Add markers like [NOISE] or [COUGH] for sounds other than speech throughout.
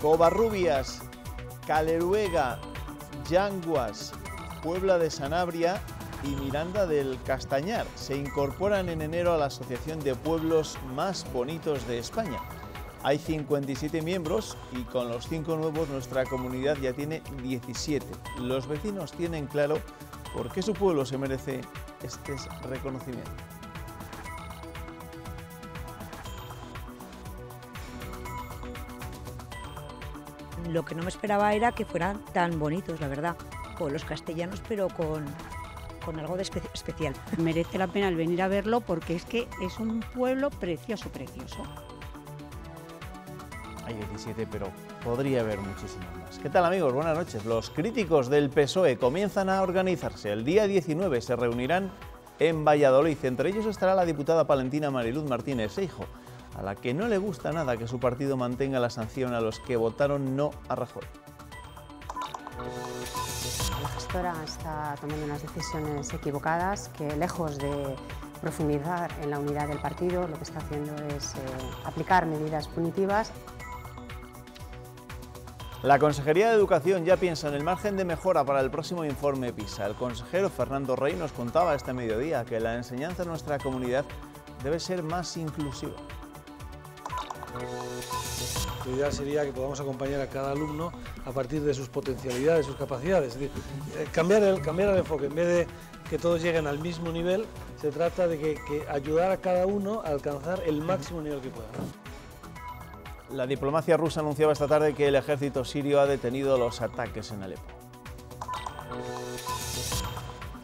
Covarrubias, Caleruega, Yanguas, Puebla de Sanabria y Miranda del Castañar se incorporan en enero a la Asociación de Pueblos Más Bonitos de España. Hay 57 miembros y con los 5 nuevos nuestra comunidad ya tiene 17. Los vecinos tienen claro por qué su pueblo se merece este reconocimiento. lo que no me esperaba era que fueran tan bonitos, la verdad, con los castellanos, pero con, algo de especial. [LAUGHS] Merece la pena el venir a verlo porque es que es un pueblo precioso, precioso. Hay 17, pero podría haber muchísimas más. ¿Qué tal amigos? Buenas noches. Los críticos del PSOE comienzan a organizarse. El día 19 se reunirán en Valladolid. Entre ellos estará la diputada palentina Mariluz Martínez Seijo a la que no le gusta nada que su partido mantenga la sanción a los que votaron no a Rajoy. La gestora está tomando unas decisiones equivocadas que lejos de profundizar en la unidad del partido, lo que está haciendo es eh, aplicar medidas punitivas. La Consejería de Educación ya piensa en el margen de mejora para el próximo informe PISA. El consejero Fernando Rey nos contaba este mediodía que la enseñanza en nuestra comunidad debe ser más inclusiva. La idea sería que podamos acompañar a cada alumno a partir de sus potencialidades, sus capacidades. Es decir, eh, cambiar el, cambiar el enfoque. En vez de que todos lleguen al mismo nivel, se trata de que, ayudar a cada uno a alcanzar el máximo nivel que pueda. La diplomacia rusa anunciaba esta tarde que el ejército sirio ha detenido los ataques en Alepo.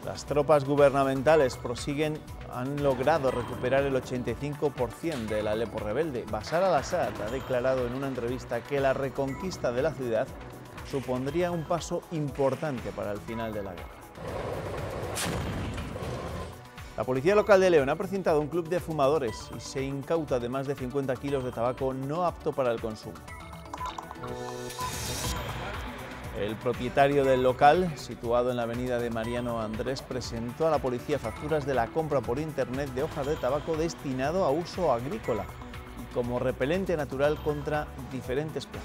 Las tropas gubernamentales prosiguen han logrado recuperar el 85% del Alepo rebelde. Basar al-Assad ha declarado en una entrevista que la reconquista de la ciudad supondría un paso importante para el final de la guerra. La policía local de León ha presentado un club de fumadores y se incauta de más de 50 kilos de tabaco no apto para el consumo. El propietario del local, situado en la avenida de Mariano Andrés, presentó a la policía facturas de la compra por internet de hojas de tabaco destinado a uso agrícola y como repelente natural contra diferentes plagas.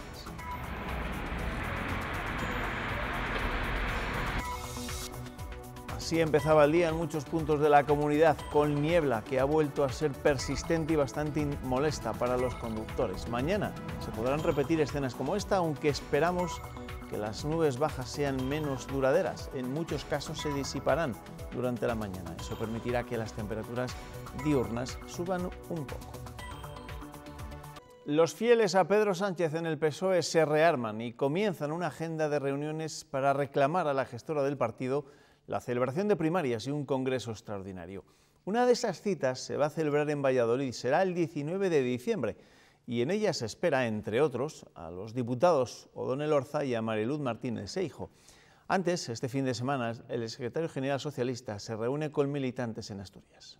Así empezaba el día en muchos puntos de la comunidad, con niebla que ha vuelto a ser persistente y bastante molesta para los conductores. Mañana se podrán repetir escenas como esta, aunque esperamos que las nubes bajas sean menos duraderas. En muchos casos se disiparán durante la mañana. Eso permitirá que las temperaturas diurnas suban un poco. Los fieles a Pedro Sánchez en el PSOE se rearman y comienzan una agenda de reuniones para reclamar a la gestora del partido la celebración de primarias y un congreso extraordinario. Una de esas citas se va a celebrar en Valladolid, será el 19 de diciembre y en ella se espera, entre otros, a los diputados O'Donnell Orza y a Mariluz Martínez Eijo. Antes, este fin de semana, el secretario general socialista se reúne con militantes en Asturias.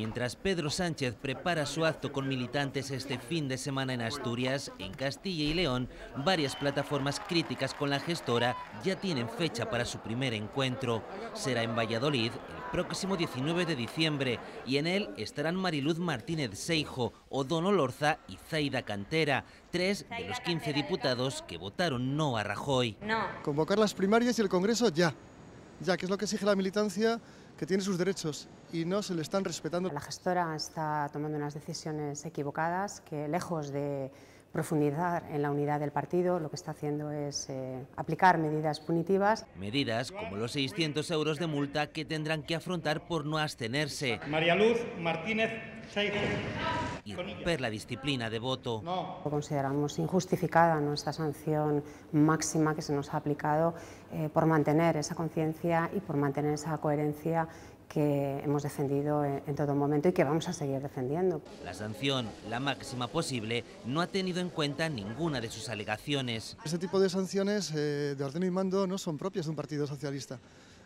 Mientras Pedro Sánchez prepara su acto con militantes este fin de semana en Asturias, en Castilla y León, varias plataformas críticas con la gestora ya tienen fecha para su primer encuentro. Será en Valladolid el próximo 19 de diciembre y en él estarán Mariluz Martínez Seijo, Odono Olorza y Zaida Cantera, tres de los 15 diputados que votaron no a Rajoy. Convocar las primarias y el Congreso ya, ya que es lo que exige la militancia que tiene sus derechos y no se le están respetando. La gestora está tomando unas decisiones equivocadas que lejos de profundizar en la unidad del partido, lo que está haciendo es eh, aplicar medidas punitivas. Medidas como los 600 euros de multa que tendrán que afrontar por no abstenerse. María Luz Martínez y la disciplina de voto. No. Consideramos injustificada nuestra sanción máxima que se nos ha aplicado eh, por mantener esa conciencia y por mantener esa coherencia que hemos defendido eh, en todo momento y que vamos a seguir defendiendo. La sanción, la máxima posible, no ha tenido en cuenta ninguna de sus alegaciones. Ese tipo de sanciones eh, de orden y mando no son propias de un partido socialista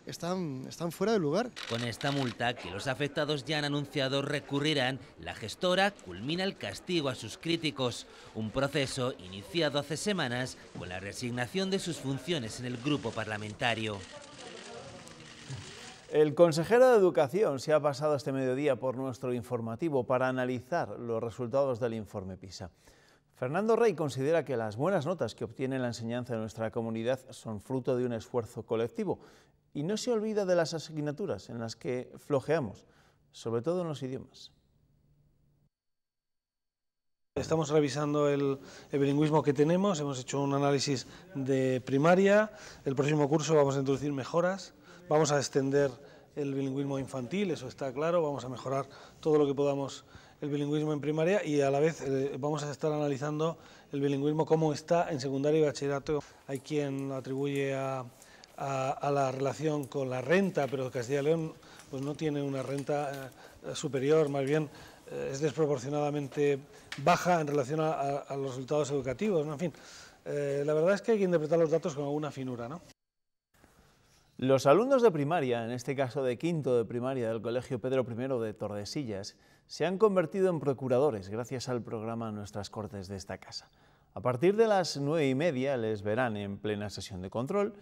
están, están fuera de lugar. Con esta multa que los afectados ya han anunciado recurrirán, la gestora culmina el castigo a sus críticos, un proceso iniciado hace semanas con la resignación de sus funciones en el grupo parlamentario. El consejero de Educación se ha pasado este mediodía por nuestro informativo para analizar los resultados del informe PISA. Fernando Rey considera que las buenas notas que obtiene la enseñanza de nuestra comunidad son fruto de un esfuerzo colectivo y no se olvida de las asignaturas en las que flojeamos, sobre todo en los idiomas. Estamos revisando el, bilingüismo que tenemos, hemos hecho un análisis de primaria, el próximo curso vamos a introducir mejoras, vamos a extender el bilingüismo infantil, eso está claro, vamos a mejorar todo lo que podamos el bilingüismo en primaria y a la vez eh, vamos a estar analizando el bilingüismo cómo está en secundaria y bachillerato. Hay quien lo atribuye a a, la relación con la renta, pero Castilla y León pues no tiene una renta eh, superior, más bien eh, es desproporcionadamente baja en relación a, los resultados educativos, en fin. Eh, la verdad es que hay que interpretar los datos con alguna finura, ¿no? Los alumnos de primaria, en este caso de quinto de primaria del Colegio Pedro I de Tordesillas, se han convertido en procuradores gracias al programa Nuestras Cortes de esta casa. A partir de las nueve y media les verán en plena sesión de control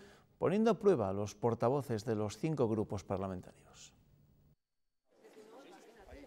poniendo a prueba a los portavoces de los cinco grupos parlamentarios.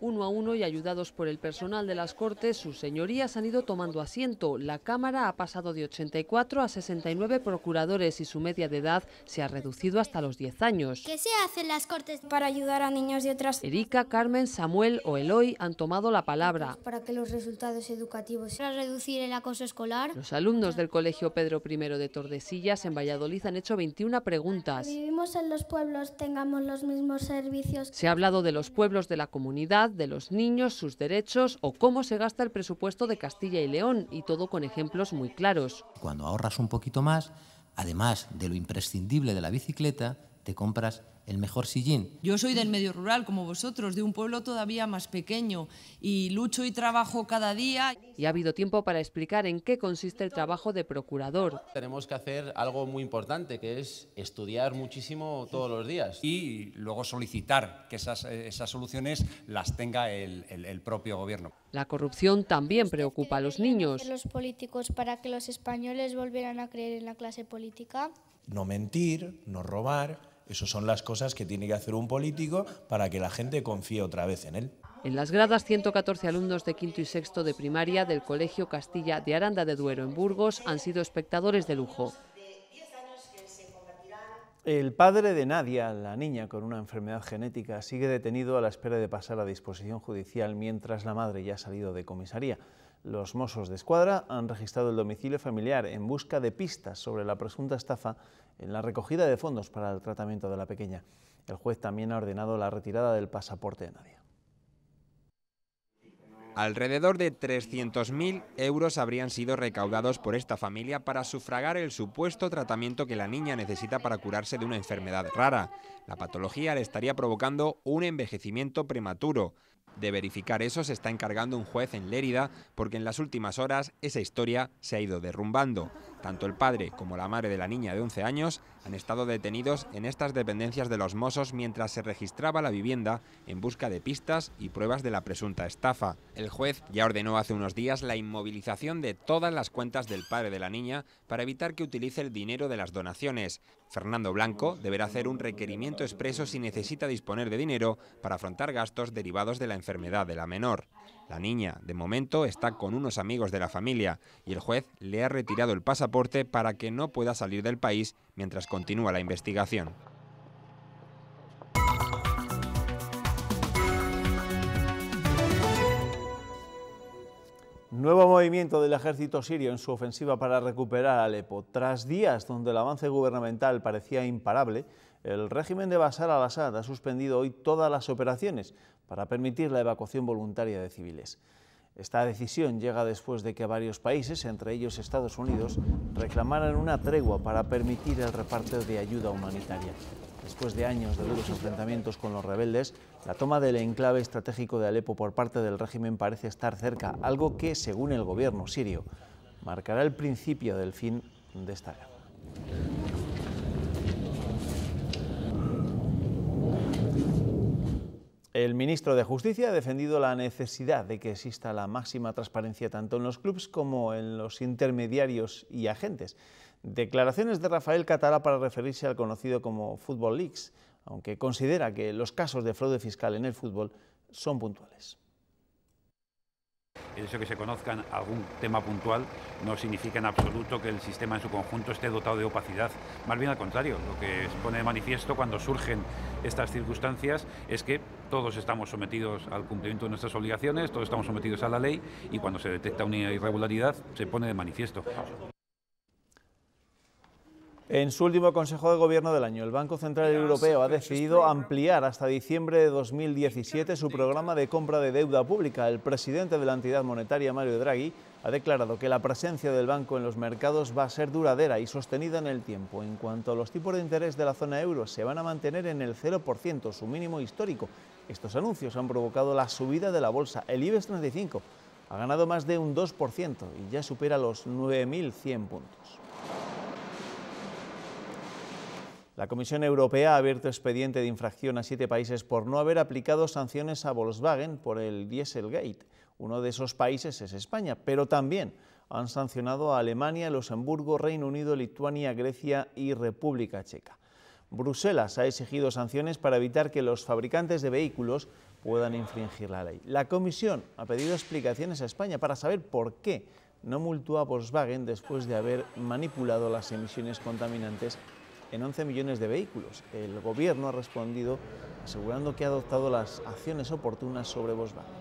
Uno a uno y ayudados por el personal de las Cortes, sus señorías han ido tomando asiento. La Cámara ha pasado de 84 a 69 procuradores y su media de edad se ha reducido hasta los 10 años. ¿Qué se hacen las Cortes para ayudar a niños de otras? Erika, Carmen, Samuel o Eloy han tomado la palabra. Para que los resultados educativos... Para reducir el acoso escolar. Los alumnos del Colegio Pedro I de Tordesillas en Valladolid han hecho 21 preguntas. Vivimos en los pueblos, tengamos los mismos servicios. Se ha hablado de los pueblos de la comunidad de los niños, sus derechos o cómo se gasta el presupuesto de Castilla y León, y todo con ejemplos muy claros. Cuando ahorras un poquito más, además de lo imprescindible de la bicicleta, te compras el mejor sillín. Yo soy del medio rural, como vosotros, de un pueblo todavía más pequeño y lucho y trabajo cada día. Y ha habido tiempo para explicar en qué consiste el trabajo de procurador. Tenemos que hacer algo muy importante, que es estudiar muchísimo todos los días. Y luego solicitar que esas, soluciones las tenga el, propio gobierno. La corrupción también preocupa a los niños. Los políticos para que los españoles volvieran a creer en la clase política. No mentir, no robar esas son las cosas que tiene que hacer un político para que la gente confíe otra vez en él. En las gradas, 114 alumnos de quinto y sexto de primaria del Colegio Castilla de Aranda de Duero en Burgos han sido espectadores de lujo. El padre de Nadia, la niña con una enfermedad genética, sigue detenido a la espera de pasar a disposición judicial mientras la madre ya ha salido de comisaría. Los Mossos de Escuadra han registrado el domicilio familiar en busca de pistas sobre la presunta estafa en la recogida de fondos para el tratamiento de la pequeña. El juez también ha ordenado la retirada del pasaporte de Nadia. Alrededor de 300.000 euros habrían sido recaudados por esta familia para sufragar el supuesto tratamiento que la niña necesita para curarse de una enfermedad rara. La patología le estaría provocando un envejecimiento prematuro. De verificar eso se está encargando un juez en Lérida porque en las últimas horas esa historia se ha ido derrumbando. Tanto el padre como la madre de la niña de 11 años han estado detenidos en estas dependencias de los Mossos mientras se registraba la vivienda en busca de pistas y pruebas de la presunta estafa. El juez ya ordenó hace unos días la inmovilización de todas las cuentas del padre de la niña para evitar que utilice el dinero de las donaciones. Fernando Blanco deberá hacer un requerimiento expreso si necesita disponer de dinero para afrontar gastos derivados de la enfermedad de la menor. La niña, de momento, está con unos amigos de la familia y el juez le ha retirado el pasaporte para que no pueda salir del país mientras continúa la investigación. Nuevo movimiento del ejército sirio en su ofensiva para recuperar Alepo. Tras días donde el avance gubernamental parecía imparable, el régimen de Bashar al-Assad ha suspendido hoy todas las operaciones para permitir la evacuación voluntaria de civiles. Esta decisión llega después de que varios países, entre ellos Estados Unidos, reclamaran una tregua para permitir el reparto de ayuda humanitaria. Después de años de duros enfrentamientos con los rebeldes, la toma del enclave estratégico de Alepo por parte del régimen parece estar cerca, algo que, según el gobierno sirio, marcará el principio del fin de esta guerra. El ministro de Justicia ha defendido la necesidad de que exista la máxima transparencia tanto en los clubes como en los intermediarios y agentes. Declaraciones de Rafael Catara para referirse al conocido como Football Leaks, aunque considera que los casos de fraude fiscal en el fútbol son puntuales el hecho que se conozcan algún tema puntual no significa en absoluto que el sistema en su conjunto esté dotado de opacidad. Más bien al contrario, lo que se pone de manifiesto cuando surgen estas circunstancias es que todos estamos sometidos al cumplimiento de nuestras obligaciones, todos estamos sometidos a la ley y cuando se detecta una irregularidad se pone de manifiesto. En su último Consejo de Gobierno del año, el Banco Central Europeo ha decidido ampliar hasta diciembre de 2017 su programa de compra de deuda pública. El presidente de la entidad monetaria, Mario Draghi, ha declarado que la presencia del banco en los mercados va a ser duradera y sostenida en el tiempo. En cuanto a los tipos de interés de la zona euro, se van a mantener en el 0%, su mínimo histórico. Estos anuncios han provocado la subida de la bolsa. El IBEX 35 ha ganado más de un 2% y ya supera los 9.100 puntos. La Comisión Europea ha abierto expediente de infracción a siete países por no haber aplicado sanciones a Volkswagen por el Dieselgate. Uno de esos países es España, pero también han sancionado a Alemania, Luxemburgo, Reino Unido, Lituania, Grecia y República Checa. Bruselas ha exigido sanciones para evitar que los fabricantes de vehículos puedan infringir la ley. La Comisión ha pedido explicaciones a España para saber por qué no multó a Volkswagen después de haber manipulado las emisiones contaminantes en 11 millones de vehículos. El Gobierno ha respondido asegurando que ha adoptado las acciones oportunas sobre Volkswagen.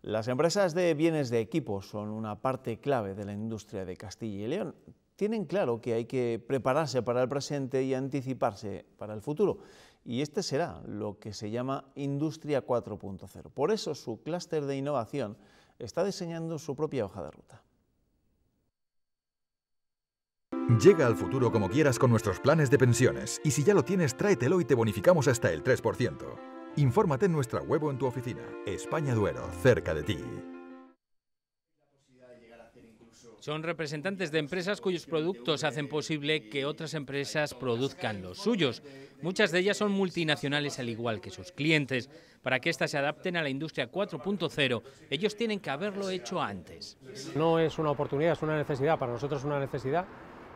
Las empresas de bienes de equipo son una parte clave de la industria de Castilla y León. Tienen claro que hay que prepararse para el presente y anticiparse para el futuro. Y este será lo que se llama Industria 4.0. Por eso su clúster de innovación está diseñando su propia hoja de ruta. Llega al futuro como quieras con nuestros planes de pensiones y si ya lo tienes tráetelo y te bonificamos hasta el 3%. Infórmate en nuestra web en tu oficina. España Duero, cerca de ti. Son representantes de empresas cuyos productos hacen posible que otras empresas produzcan los suyos. Muchas de ellas son multinacionales al igual que sus clientes. Para que éstas se adapten a la industria 4.0, ellos tienen que haberlo hecho antes. No es una oportunidad, es una necesidad. Para nosotros es una necesidad.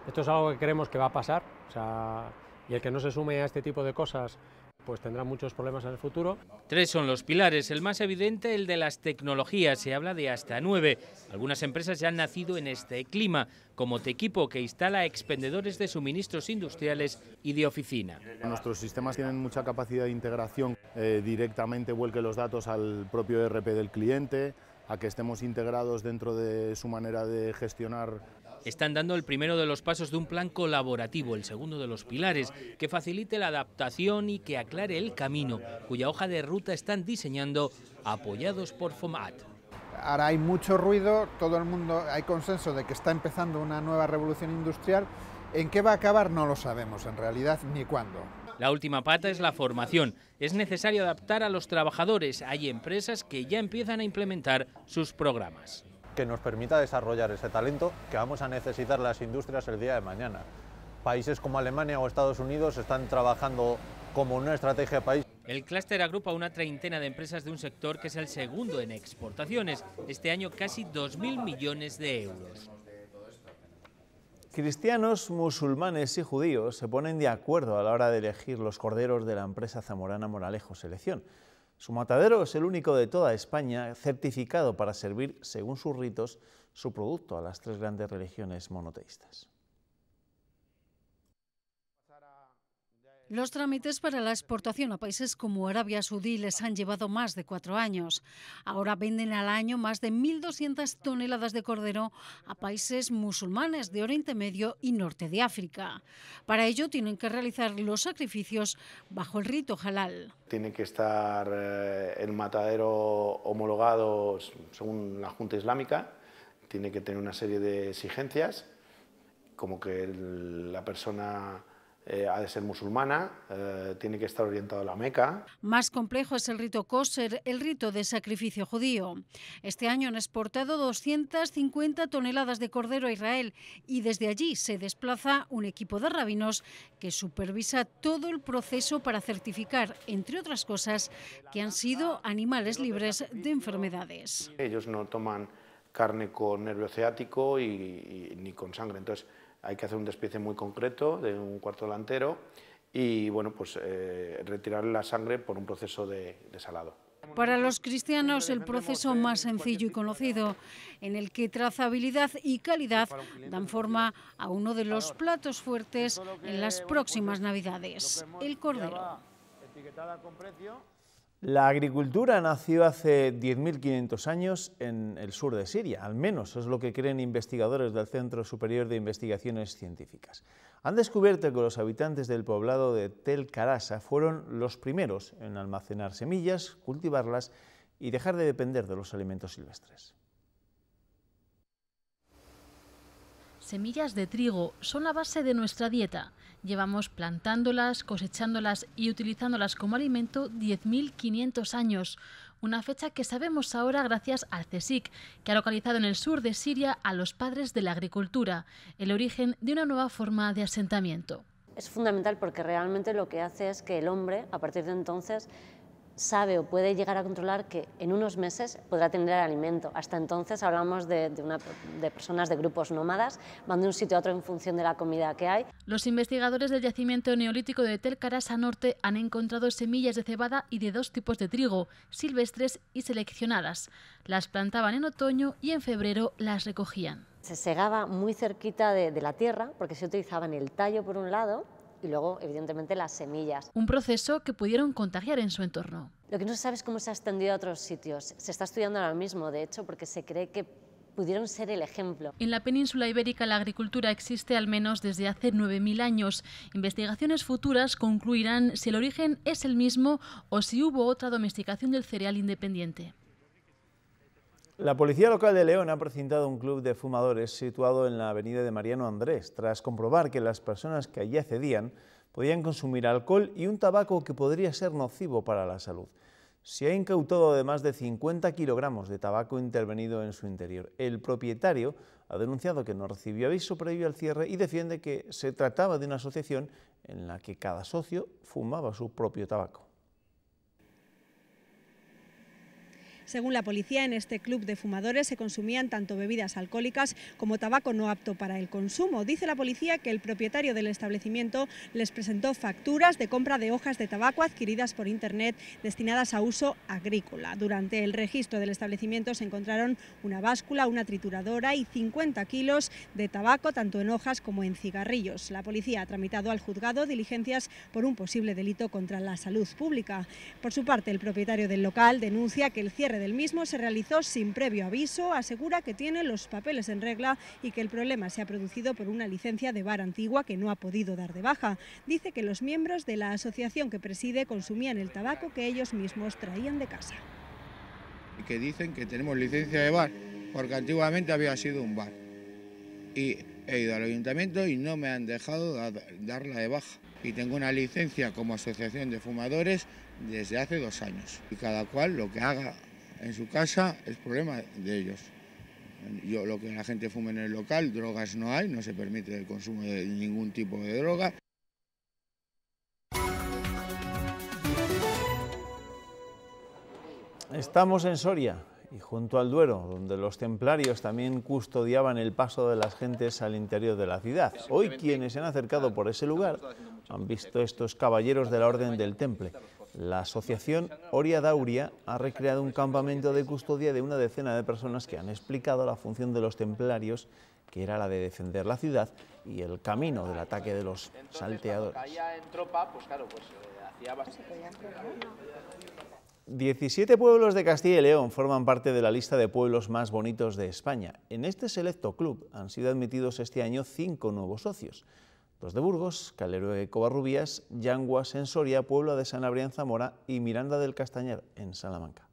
Esto es algo que creemos que va a pasar. O sea, y el que no se sume a este tipo de cosas pues tendrá muchos problemas en el futuro. Tres son los pilares, el más evidente el de las tecnologías, se habla de hasta nueve. Algunas empresas ya han nacido en este clima, como Tequipo, que instala expendedores de suministros industriales y de oficina. Nuestros sistemas tienen mucha capacidad de integración, eh, directamente vuelque los datos al propio ERP del cliente, a que estemos integrados dentro de su manera de gestionar están dando el primero de los pasos de un plan colaborativo, el segundo de los pilares, que facilite la adaptación y que aclare el camino, cuya hoja de ruta están diseñando apoyados por FOMAT. Ahora hay mucho ruido, todo el mundo, hay consenso de que está empezando una nueva revolución industrial. ¿En qué va a acabar? No lo sabemos en realidad ni cuándo. La última pata es la formación. Es necesario adaptar a los trabajadores. Hay empresas que ya empiezan a implementar sus programas que nos permita desarrollar ese talento que vamos a necesitar las industrias el día de mañana. Países como Alemania o Estados Unidos están trabajando como una estrategia de país. El clúster agrupa una treintena de empresas de un sector que es el segundo en exportaciones, este año casi 2.000 millones de euros. Cristianos, musulmanes y judíos se ponen de acuerdo a la hora de elegir los corderos de la empresa zamorana Moralejo Selección. Su matadero es el único de toda España certificado para servir, según sus ritos, su producto a las tres grandes religiones monoteístas. Los trámites para la exportación a países como Arabia Saudí les han llevado más de cuatro años. Ahora venden al año más de 1.200 toneladas de cordero a países musulmanes de Oriente Medio y Norte de África. Para ello tienen que realizar los sacrificios bajo el rito halal. Tiene que estar eh, el matadero homologado según la Junta Islámica, tiene que tener una serie de exigencias, como que la persona eh, ha de ser musulmana, eh, tiene que estar orientado a la Meca. Más complejo es el rito kosher, el rito de sacrificio judío. Este año han exportado 250 toneladas de cordero a Israel y desde allí se desplaza un equipo de rabinos que supervisa todo el proceso para certificar, entre otras cosas, que han sido animales libres de enfermedades. Ellos no toman carne con nervio ciático ni con sangre, entonces hay que hacer un despiece muy concreto de un cuarto delantero y bueno, pues, eh, retirar la sangre por un proceso de, de salado. Para los cristianos el proceso más sencillo y conocido, en el que trazabilidad y calidad dan forma a uno de los platos fuertes en las próximas Navidades, el cordero. La agricultura nació hace 10.500 años en el sur de Siria, al menos es lo que creen investigadores del Centro Superior de Investigaciones Científicas. Han descubierto que los habitantes del poblado de Tel Karasa fueron los primeros en almacenar semillas, cultivarlas y dejar de depender de los alimentos silvestres. semillas de trigo son la base de nuestra dieta. Llevamos plantándolas, cosechándolas y utilizándolas como alimento 10.500 años, una fecha que sabemos ahora gracias al CESIC, que ha localizado en el sur de Siria a los padres de la agricultura, el origen de una nueva forma de asentamiento. Es fundamental porque realmente lo que hace es que el hombre, a partir de entonces, sabe o puede llegar a controlar que en unos meses podrá tener alimento. Hasta entonces hablamos de, personas de grupos nómadas, van de un sitio a otro en función de la comida que hay. Los investigadores del yacimiento neolítico de Telcarasa Norte han encontrado semillas de cebada y de dos tipos de trigo, silvestres y seleccionadas. Las plantaban en otoño y en febrero las recogían. Se segaba muy cerquita de, de la tierra porque se utilizaban el tallo por un lado y luego, evidentemente, las semillas. Un proceso que pudieron contagiar en su entorno. Lo que no se sabe es cómo se ha extendido a otros sitios. Se está estudiando ahora mismo, de hecho, porque se cree que pudieron ser el ejemplo. En la península ibérica la agricultura existe al menos desde hace 9.000 años. Investigaciones futuras concluirán si el origen es el mismo o si hubo otra domesticación del cereal independiente. La policía local de León ha precintado un club de fumadores situado en la avenida de Mariano Andrés, tras comprobar que las personas que allí accedían podían consumir alcohol y un tabaco que podría ser nocivo para la salud. Se ha incautado además de 50 kilogramos de tabaco intervenido en su interior. El propietario ha denunciado que no recibió aviso previo al cierre y defiende que se trataba de una asociación en la que cada socio fumaba su propio tabaco. Según la policía, en este club de fumadores se consumían tanto bebidas alcohólicas como tabaco no apto para el consumo. Dice la policía que el propietario del establecimiento les presentó facturas de compra de hojas de tabaco adquiridas por Internet destinadas a uso agrícola. Durante el registro del establecimiento se encontraron una báscula, una trituradora y 50 kilos de tabaco, tanto en hojas como en cigarrillos. La policía ha tramitado al juzgado diligencias por un posible delito contra la salud pública. Por su parte, el propietario del local denuncia que el cierre del mismo se realizó sin previo aviso, asegura que tiene los papeles en regla y que el problema se ha producido por una licencia de bar antigua que no ha podido dar de baja. Dice que los miembros de la asociación que preside consumían el tabaco que ellos mismos traían de casa. Que dicen que tenemos licencia de bar, porque antiguamente había sido un bar. Y he ido al ayuntamiento y no me han dejado dar la de baja. Y tengo una licencia como asociación de fumadores desde hace dos años. Y cada cual lo que haga en su casa es problema de ellos. Yo, lo que la gente fume en el local, drogas no hay, no se permite el consumo de ningún tipo de droga. Estamos en Soria y junto al Duero, donde los templarios también custodiaban el paso de las gentes al interior de la ciudad. Hoy quienes se han acercado por ese lugar han visto estos caballeros de la Orden del Temple, la asociación Oria Dauria ha recreado un campamento de custodia de una decena de personas que han explicado la función de los templarios, que era la de defender la ciudad y el camino del ataque de los salteadores. 17 pues pues, eh, pueblos de Castilla y León forman parte de la lista de pueblos más bonitos de España. En este selecto club han sido admitidos este año cinco nuevos socios. Los de Burgos, Calero de Covarrubias, Yanguas en Soria, Puebla de San en Zamora y Miranda del Castañar en Salamanca.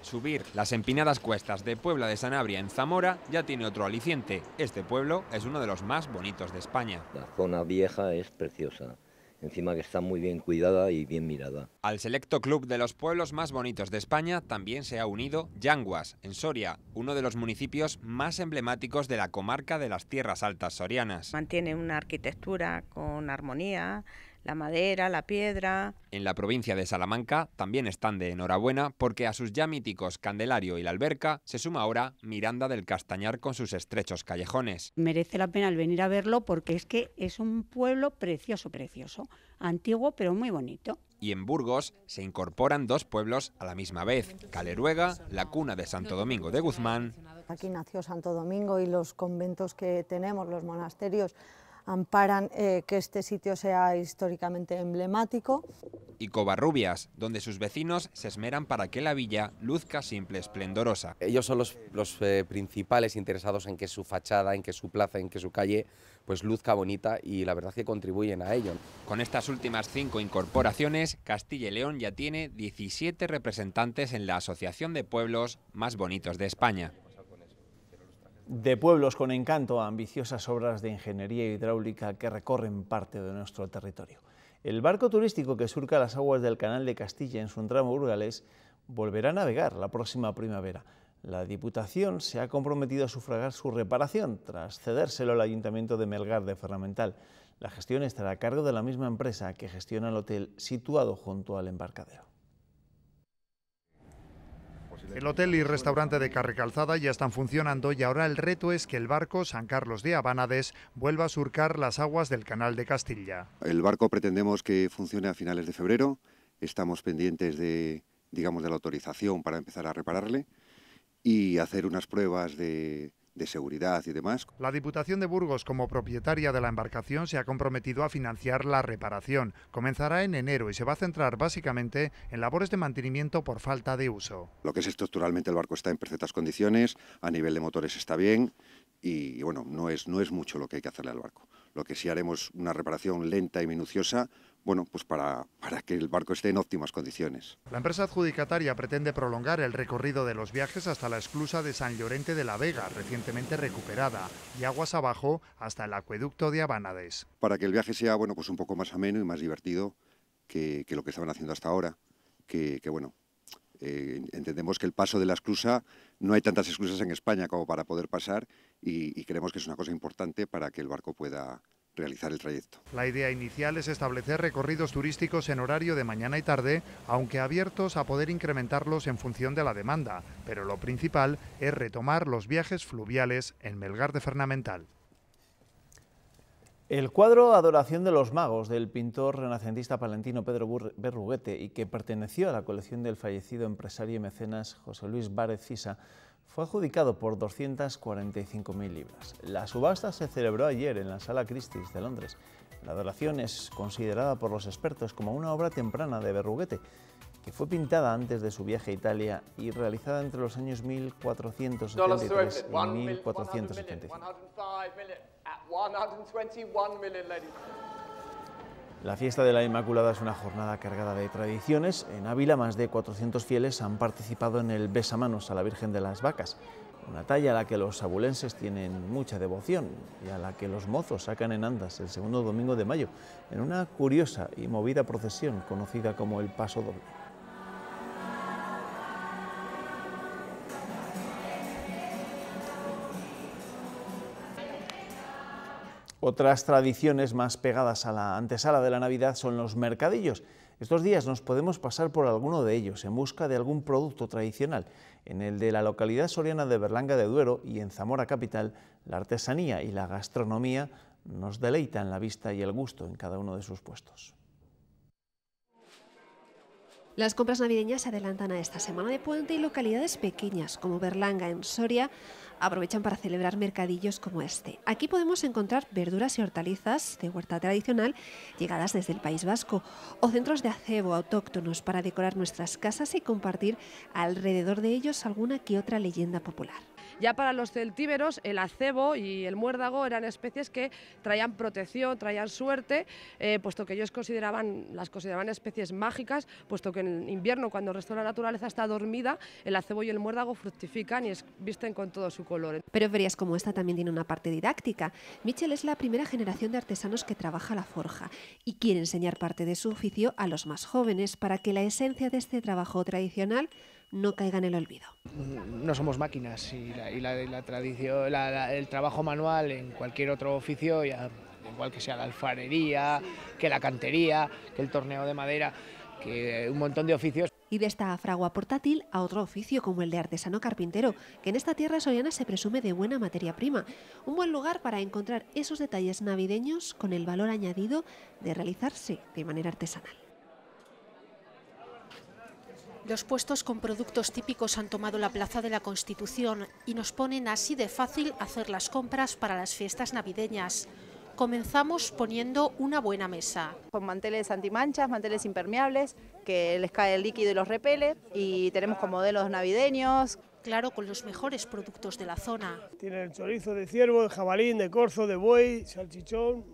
Subir las empinadas cuestas de Puebla de Sanabria en Zamora ya tiene otro aliciente. Este pueblo es uno de los más bonitos de España. La zona vieja es preciosa encima que está muy bien cuidada y bien mirada. Al selecto club de los pueblos más bonitos de España también se ha unido Yanguas, en Soria, uno de los municipios más emblemáticos de la comarca de las Tierras Altas sorianas. Mantiene una arquitectura con armonía, la madera, la piedra. En la provincia de Salamanca también están de enhorabuena porque a sus ya míticos Candelario y la Alberca se suma ahora Miranda del Castañar con sus estrechos callejones. Merece la pena el venir a verlo porque es que es un pueblo precioso, precioso, antiguo pero muy bonito y en Burgos se incorporan dos pueblos a la misma vez, Caleruega, la cuna de Santo Domingo de Guzmán. Aquí nació Santo Domingo y los conventos que tenemos, los monasterios, amparan eh, que este sitio sea históricamente emblemático. Y Covarrubias, donde sus vecinos se esmeran para que la villa luzca simple, esplendorosa. Ellos son los, eh, principales interesados en que su fachada, en que su plaza, en que su calle, pues luzca bonita y la verdad que contribuyen a ello. Con estas últimas cinco incorporaciones, Castilla y León ya tiene 17 representantes en la Asociación de Pueblos más bonitos de España de pueblos con encanto a ambiciosas obras de ingeniería hidráulica que recorren parte de nuestro territorio. El barco turístico que surca las aguas del Canal de Castilla en su tramo burgalés volverá a navegar la próxima primavera. La Diputación se ha comprometido a sufragar su reparación tras cedérselo al Ayuntamiento de Melgar de Ferramental. La gestión estará a cargo de la misma empresa que gestiona el hotel situado junto al embarcadero. El hotel y restaurante de Calzada ya están funcionando y ahora el reto es que el barco San Carlos de Abanades vuelva a surcar las aguas del Canal de Castilla. El barco pretendemos que funcione a finales de febrero. Estamos pendientes de, digamos, de la autorización para empezar a repararle y hacer unas pruebas de, de seguridad y demás. La Diputación de Burgos, como propietaria de la embarcación, se ha comprometido a financiar la reparación. Comenzará en enero y se va a centrar básicamente en labores de mantenimiento por falta de uso. Lo que es estructuralmente el barco está en perfectas condiciones, a nivel de motores está bien y bueno, no es, no es mucho lo que hay que hacerle al barco. Lo que sí haremos una reparación lenta y minuciosa bueno, pues para, para, que el barco esté en óptimas condiciones. La empresa adjudicataria pretende prolongar el recorrido de los viajes hasta la esclusa de San Llorente de la Vega, recientemente recuperada, y aguas abajo hasta el acueducto de Abanades. Para que el viaje sea bueno, pues un poco más ameno y más divertido que, lo que estaban haciendo hasta ahora, que, bueno, eh, entendemos que el paso de la esclusa, no hay tantas esclusas en España como para poder pasar y creemos que es una cosa importante para que el barco pueda realizar el trayecto. La idea inicial es establecer recorridos turísticos en horario de mañana y tarde, aunque abiertos a poder incrementarlos en función de la demanda, pero lo principal es retomar los viajes fluviales en Melgar de Fernamental. El cuadro Adoración de los Magos del pintor renacentista palentino Pedro Berruguete y que perteneció a la colección del fallecido empresario y mecenas José Luis Várez Cisa fue adjudicado por 245.000 libras. La subasta se celebró ayer en la Sala Christie's de Londres. La adoración es considerada por los expertos como una obra temprana de Berruguete, que fue pintada antes de su viaje a Italia y realizada entre los años 1473 y 1475. La fiesta de la Inmaculada es una jornada cargada de tradiciones. En Ávila más de 400 fieles han participado en el besamanos a la Virgen de las Vacas, una talla a la que los abulenses tienen mucha devoción y a la que los mozos sacan en andas el segundo domingo de mayo, en una curiosa y movida procesión conocida como el Paso Doble. Otras tradiciones más pegadas a la antesala de la Navidad son los mercadillos. Estos días nos podemos pasar por alguno de ellos en busca de algún producto tradicional. En el de la localidad soriana de Berlanga de Duero y en Zamora Capital, la artesanía y la gastronomía nos deleitan la vista y el gusto en cada uno de sus puestos. Las compras navideñas se adelantan a esta semana de puente y localidades pequeñas como Berlanga en Soria aprovechan para celebrar mercadillos como este. Aquí podemos encontrar verduras y hortalizas de huerta tradicional llegadas desde el País Vasco o centros de acebo autóctonos para decorar nuestras casas y compartir alrededor de ellos alguna que otra leyenda popular. Ya para los celtíberos el acebo y el muérdago eran especies que traían protección, traían suerte, eh, puesto que ellos consideraban, las consideraban especies mágicas, puesto que en invierno cuando el resto la naturaleza está dormida, el acebo y el muérdago fructifican y visten con todo su color. Pero verías como esta también tiene una parte didáctica. Michel es la primera generación de artesanos que trabaja la forja y quiere enseñar parte de su oficio a los más jóvenes para que la esencia de este trabajo tradicional no caiga en el olvido. No somos máquinas y, la, tradición, el trabajo manual en cualquier otro oficio, igual que sea la alfarería, que la cantería, que el torneo de madera, que un montón de oficios. Y de esta fragua portátil a otro oficio como el de artesano carpintero, que en esta tierra soriana se presume de buena materia prima. Un buen lugar para encontrar esos detalles navideños con el valor añadido de realizarse de manera artesanal. Los puestos con productos típicos han tomado la Plaza de la Constitución y nos ponen así de fácil hacer las compras para las fiestas navideñas. Comenzamos poniendo una buena mesa. Con manteles antimanchas, manteles impermeables, que les cae el líquido y los repele, y tenemos con modelos navideños. Claro, con los mejores productos de la zona. Tienen chorizo de ciervo, el jabalín, de corzo, de buey, salchichón,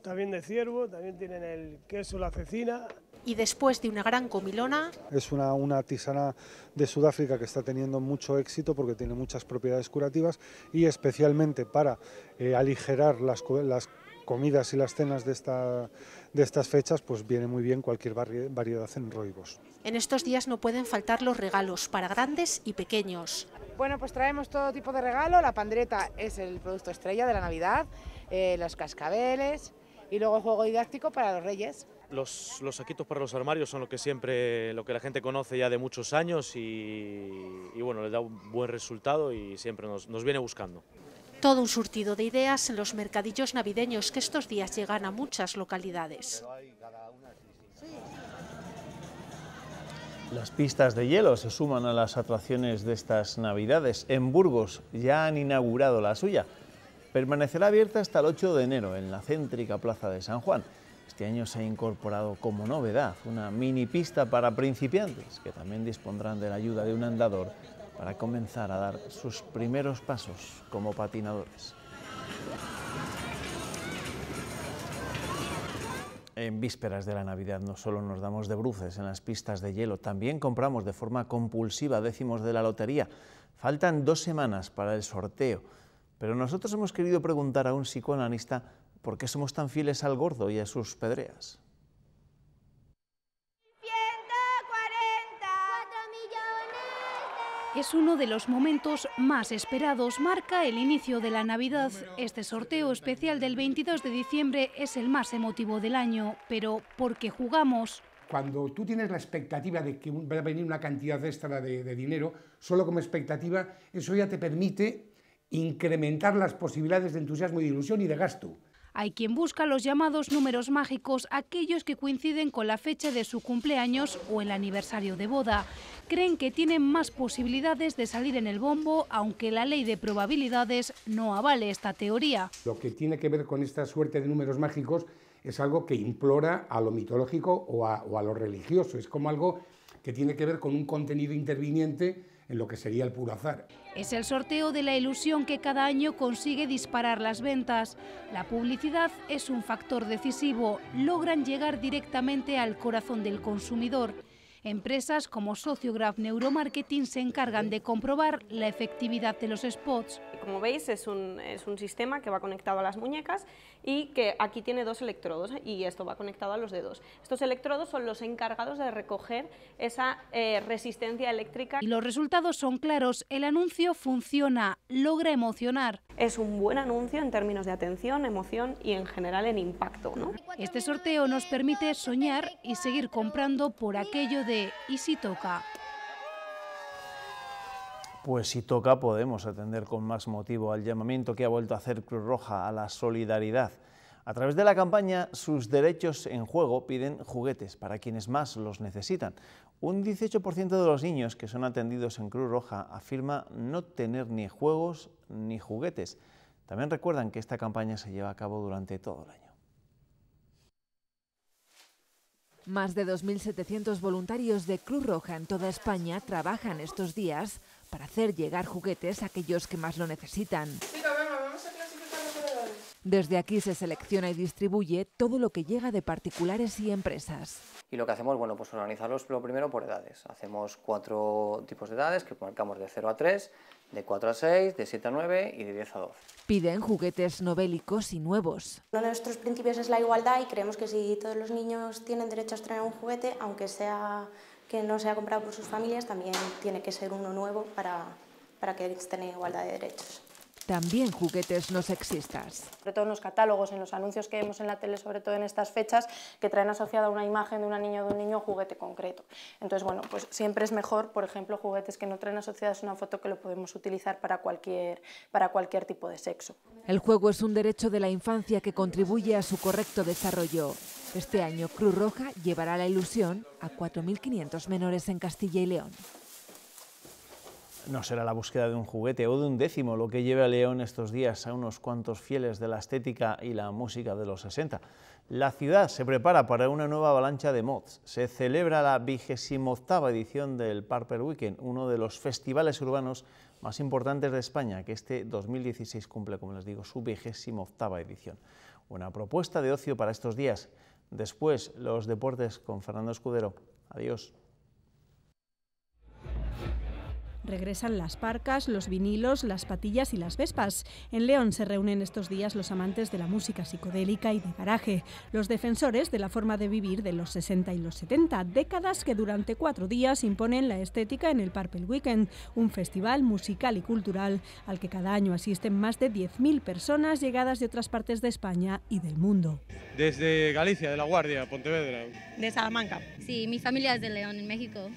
también de ciervo, también tienen el queso, la cecina, y después de una gran comilona. Es una, tisana de Sudáfrica que está teniendo mucho éxito porque tiene muchas propiedades curativas y especialmente para eh, aligerar las, las comidas y las cenas de, esta, de estas fechas, pues viene muy bien cualquier variedad en roibos. En estos días no pueden faltar los regalos para grandes y pequeños. Bueno, pues traemos todo tipo de regalo. La pandreta es el producto estrella de la Navidad, eh, los cascabeles, y luego juego didáctico para los reyes. Los, saquitos para los armarios son lo que siempre, lo que la gente conoce ya de muchos años y, bueno, les da un buen resultado y siempre nos, nos viene buscando. Todo un surtido de ideas en los mercadillos navideños que estos días llegan a muchas localidades. Las pistas de hielo se suman a las atracciones de estas navidades. En Burgos ya han inaugurado la suya permanecerá abierta hasta el 8 de enero en la céntrica Plaza de San Juan. Este año se ha incorporado como novedad una mini pista para principiantes que también dispondrán de la ayuda de un andador para comenzar a dar sus primeros pasos como patinadores. En vísperas de la Navidad no solo nos damos de bruces en las pistas de hielo, también compramos de forma compulsiva décimos de la lotería. Faltan dos semanas para el sorteo. Pero nosotros hemos querido preguntar a un psicoanalista por qué somos tan fieles al gordo y a sus pedreas. Es uno de los momentos más esperados, marca el inicio de la Navidad. Este sorteo especial del 22 de diciembre es el más emotivo del año, pero ¿por qué jugamos? cuando tú tienes la expectativa de que va a venir una cantidad extra de, de, dinero, solo como expectativa, eso ya te permite incrementar las posibilidades de entusiasmo y de ilusión y de gasto. Hay quien busca los llamados números mágicos, aquellos que coinciden con la fecha de su cumpleaños o el aniversario de boda. Creen que tienen más posibilidades de salir en el bombo, aunque la ley de probabilidades no avale esta teoría. Lo que tiene que ver con esta suerte de números mágicos es algo que implora a lo mitológico o a, o a lo religioso. Es como algo que tiene que ver con un contenido interviniente en lo que sería el puro azar. Es el sorteo de la ilusión que cada año consigue disparar las ventas. La publicidad es un factor decisivo, logran llegar directamente al corazón del consumidor Empresas como Sociograph Neuromarketing se encargan de comprobar la efectividad de los spots. Como veis es un, sistema que va conectado a las muñecas y que aquí tiene dos electrodos y esto va conectado a los dedos. Estos electrodos son los encargados de recoger esa eh, resistencia eléctrica. Y los resultados son claros, el anuncio funciona, logra emocionar. Es un buen anuncio en términos de atención, emoción y en general en impacto. Este sorteo nos permite soñar y seguir comprando por aquello de ¿Y si toca? Pues si toca podemos atender con más motivo al llamamiento que ha vuelto a hacer Cruz Roja a la solidaridad. A través de la campaña Sus Derechos en Juego piden juguetes para quienes más los necesitan. Un 18% de los niños que son atendidos en Cruz Roja afirma no tener ni juegos ni juguetes. También recuerdan que esta campaña se lleva a cabo durante todo el año. Más de 2.700 voluntarios de Cruz Roja en toda España trabajan estos días para hacer llegar juguetes a aquellos que más lo necesitan. Desde aquí se selecciona y distribuye todo lo que llega de particulares y empresas. Y lo que hacemos, bueno, pues organizarlos lo primero por edades. Hacemos cuatro tipos de edades que marcamos de 0 a 3, de 4 a 6, de 7 a 9 y de 10 a 12. Piden juguetes novélicos y nuevos. Uno de nuestros principios es la igualdad y creemos que si todos los niños tienen derecho a traer un juguete, aunque sea que no sea comprado por sus familias, también tiene que ser uno nuevo para, para que tengan igualdad de derechos también juguetes no sexistas. Sobre todo en los catálogos, en los anuncios que vemos en la tele, sobre todo en estas fechas, que traen asociada una imagen de una niña o de un niño juguete concreto. Entonces, bueno, pues siempre es mejor, por ejemplo, juguetes que no traen asociadas una foto que lo podemos utilizar para cualquier, para cualquier tipo de sexo. El juego es un derecho de la infancia que contribuye a su correcto desarrollo. Este año Cruz Roja llevará la ilusión a 4.500 menores en Castilla y León. No será la búsqueda de un juguete o de un décimo lo que lleve a León estos días a unos cuantos fieles de la estética y la música de los 60. La ciudad se prepara para una nueva avalancha de mods. Se celebra la vigésimo octava edición del Parper Weekend, uno de los festivales urbanos más importantes de España, que este 2016 cumple, como les digo, su vigésimo octava edición. Una propuesta de ocio para estos días. Después, los deportes con Fernando Escudero. Adiós. Regresan las parcas, los vinilos, las patillas y las vespas. En León se reúnen estos días los amantes de la música psicodélica y de garaje, los defensores de la forma de vivir de los 60 y los 70, décadas que durante cuatro días imponen la estética en el Purple Weekend, un festival musical y cultural al que cada año asisten más de 10.000 personas llegadas de otras partes de España y del mundo. Desde Galicia, de La Guardia, Pontevedra. De Salamanca. Sí, mi familia es de León, en México.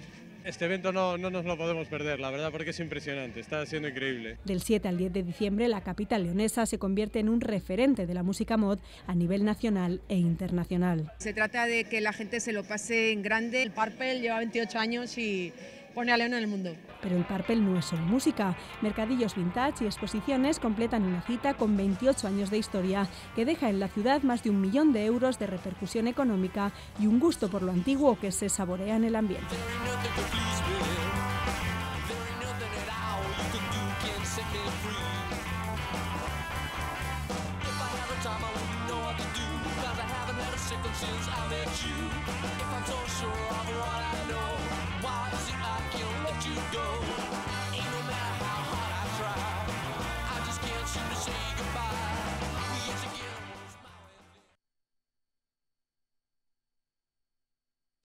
Este evento no, no, nos lo podemos perder, la verdad, porque es impresionante, está siendo increíble. Del 7 al 10 de diciembre, la capital leonesa se convierte en un referente de la música mod a nivel nacional e internacional. Se trata de que la gente se lo pase en grande. El Parpel lleva 28 años y pone a León en el mundo. Pero el Parpel no es solo música. Mercadillos vintage y exposiciones completan una cita con 28 años de historia, que deja en la ciudad más de un millón de euros de repercusión económica y un gusto por lo antiguo que se saborea en el ambiente.